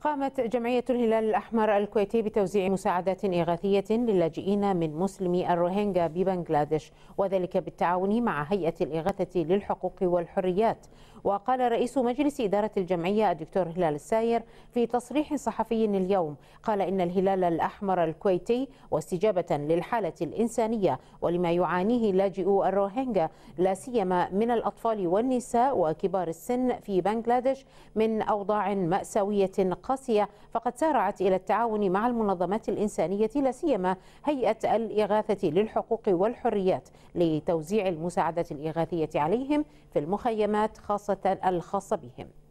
قامت جمعية الهلال الأحمر الكويتي بتوزيع مساعدات إغاثية للاجئين من مسلمي الروهينجا ببنغلاديش وذلك بالتعاون مع هيئة الإغاثة للحقوق والحريات وقال رئيس مجلس إدارة الجمعية الدكتور هلال الساير في تصريح صحفي اليوم قال إن الهلال الأحمر الكويتي واستجابة للحالة الإنسانية ولما يعانيه لاجئو الروهينجا لا سيما من الأطفال والنساء وكبار السن في بنغلاديش من أوضاع مأساوية القاسية فقد سارعت إلى التعاون مع المنظمات الإنسانية لا سيما هيئة الإغاثة للحقوق والحريات لتوزيع المساعدة الإغاثية عليهم في المخيمات خاصة الخاصة بهم